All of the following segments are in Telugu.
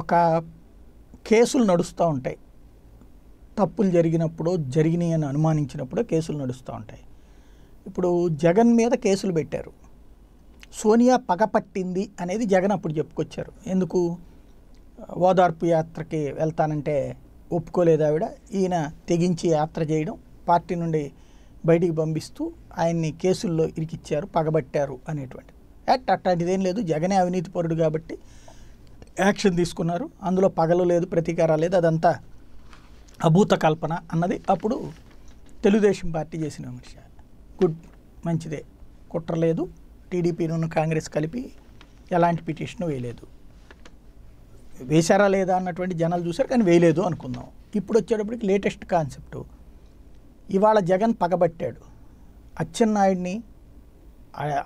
ఒక కేసులు నడుస్తూ ఉంటాయి తప్పులు జరిగినప్పుడు జరిగినాయి అని అనుమానించినప్పుడు కేసులు నడుస్తూ ఉంటాయి ఇప్పుడు జగన్ మీద కేసులు పెట్టారు సోనియా పగపట్టింది అనేది జగన్ అప్పుడు చెప్పుకొచ్చారు ఎందుకు ఓదార్పు యాత్రకి వెళ్తానంటే ఒప్పుకోలేదు ఆవిడ ఈయన తెగించి యాత్ర చేయడం పార్టీ నుండి బయటికి పంపిస్తూ ఆయన్ని కేసుల్లో ఇరికిచ్చారు పగబట్టారు అనేటువంటి అట్ అట్లాంటిదేం లేదు జగనే అవినీతి పరుడు కాబట్టి యాక్షన్ తీసుకున్నారు అందులో పగలు లేదు ప్రతీకార లేదు అదంతా అభూత కల్పన అన్నది అప్పుడు తెలుగుదేశం పార్టీ చేసిన విమర్శ గుడ్ మంచిదే కుట్రలేదు టీడీపీను కాంగ్రెస్ కలిపి ఎలాంటి పిటిషన్ వేయలేదు వేశారా లేదా అన్నటువంటి జనాలు చూశారు కానీ వేయలేదు అనుకుందాం ఇప్పుడు వచ్చేటప్పటికి లేటెస్ట్ కాన్సెప్ట్ ఇవాళ జగన్ పగబట్టాడు అచ్చెన్నాయుడిని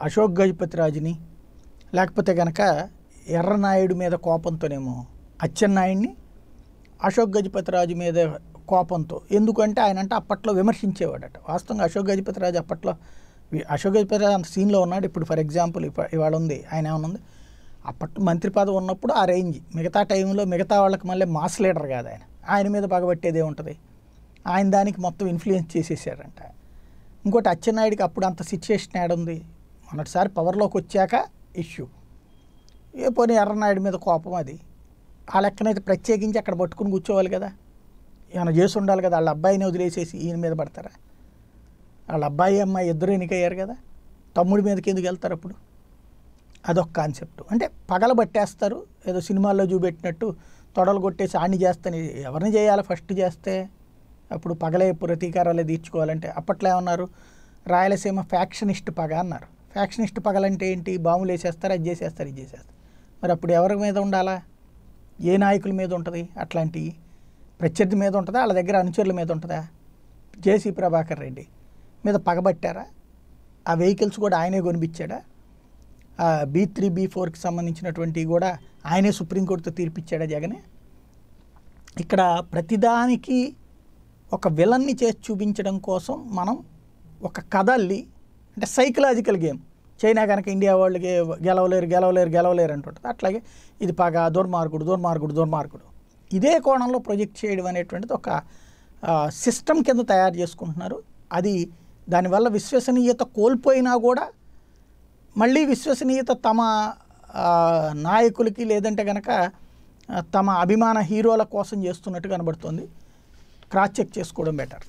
అశోక్ గజపతి రాజుని లేకపోతే కనుక ఎర్రనాయుడు మీద కోపంతోనేమో అచ్చెన్నాయుడిని అశోక్ గజపతిరాజు మీద కోపంతో ఎందుకంటే ఆయన అంటే అప్పట్లో విమర్శించేవాడట వాస్తవంగా అశోక్ గజపతిరాజు అప్పట్లో అశోక్ గజపతిరాజు అంత సీన్లో ఉన్నాడు ఇప్పుడు ఫర్ ఎగ్జాంపుల్ ఇవాళ ఉంది ఆయన ఏమైనా ఉంది అప్పట్లో మంత్రి పదవి ఉన్నప్పుడు ఆ రేంజ్ మిగతా టైంలో మిగతా వాళ్ళకి మళ్ళీ మాస్ లీడర్ కాదు ఆయన ఆయన మీద పగబట్టేదే ఉంటుంది ఆయన దానికి మొత్తం ఇన్ఫ్లుయెన్స్ చేసేసారంట ఇంకోటి అచ్చెన్నాయుడికి అప్పుడు అంత సిచ్యుయేషన్ ఉంది మొన్నటిసారి పవర్లోకి వచ్చాక ఇష్యూ ఏ పోనీ ఎర్రనాయుడు మీద కోపం అది ఆ లెక్కనైతే ప్రత్యేకించి అక్కడ పట్టుకుని కూర్చోవాలి కదా ఏమైనా చేసి ఉండాలి కదా వాళ్ళ అబ్బాయిని వదిలేసేసి ఈయన మీద పడతారా వాళ్ళ అబ్బాయి అమ్మాయి ఇద్దరు ఎన్నికయ్యారు కదా తమ్ముడి మీదకి ఎందుకు వెళ్తారు అప్పుడు అదొక కాన్సెప్ట్ అంటే పట్టేస్తారు ఏదో సినిమాల్లో చూపెట్టినట్టు తొడలు కొట్టేసి ఆని చేస్తాను ఎవరిని చేయాలి ఫస్ట్ చేస్తే అప్పుడు పగలే ప్రతీకారాలు తీర్చుకోవాలంటే అప్పట్లో ఏమన్నారు రాయలసీమ ఫ్యాక్షనిస్ట్ పగ అన్నారు ఫ్యాక్షనిస్ట్ పగలంటే ఏంటి బాంబులు వేసేస్తారు అది చేసేస్తారు ఇది చేసేస్తారు మరి అప్పుడు ఎవరి మీద ఉండాలా ఏ నాయకుల మీద ఉంటుంది అట్లాంటి ప్రత్యర్థి మీద ఉంటుందా వాళ్ళ దగ్గర అనుచరుల మీద ఉంటుందా జేసీ ప్రభాకర్ రెడ్డి మీద పగబట్టారా ఆ వెహికల్స్ కూడా ఆయనే కొనిపించాడా బీ త్రీ బీ ఫోర్కి సంబంధించినటువంటివి కూడా ఆయనే సుప్రీంకోర్టుతో తీర్పిచ్చాడా జగనే ఇక్కడ ప్రతిదానికి ఒక విలన్ని చేసి చూపించడం కోసం మనం ఒక కథల్ని అంటే సైకలాజికల్ గేమ్ చైనా కనుక ఇండియా వాళ్ళకి గెలవలేరు గెలవలేరు గెలవలేరు అంటుంటుంది అట్లాగే ఇది పగ దుర్మార్గుడు దుర్మార్గుడు దుర్మార్గుడు ఇదే కోణంలో ప్రొజెక్ట్ చేయడం అనేటువంటిది ఒక సిస్టమ్ కింద తయారు చేసుకుంటున్నారు అది దానివల్ల విశ్వసనీయత కోల్పోయినా కూడా మళ్ళీ విశ్వసనీయత తమ నాయకులకి లేదంటే కనుక తమ అభిమాన హీరోల కోసం చేస్తున్నట్టు కనబడుతుంది క్రాస్ చెక్ చేసుకోవడం బెటర్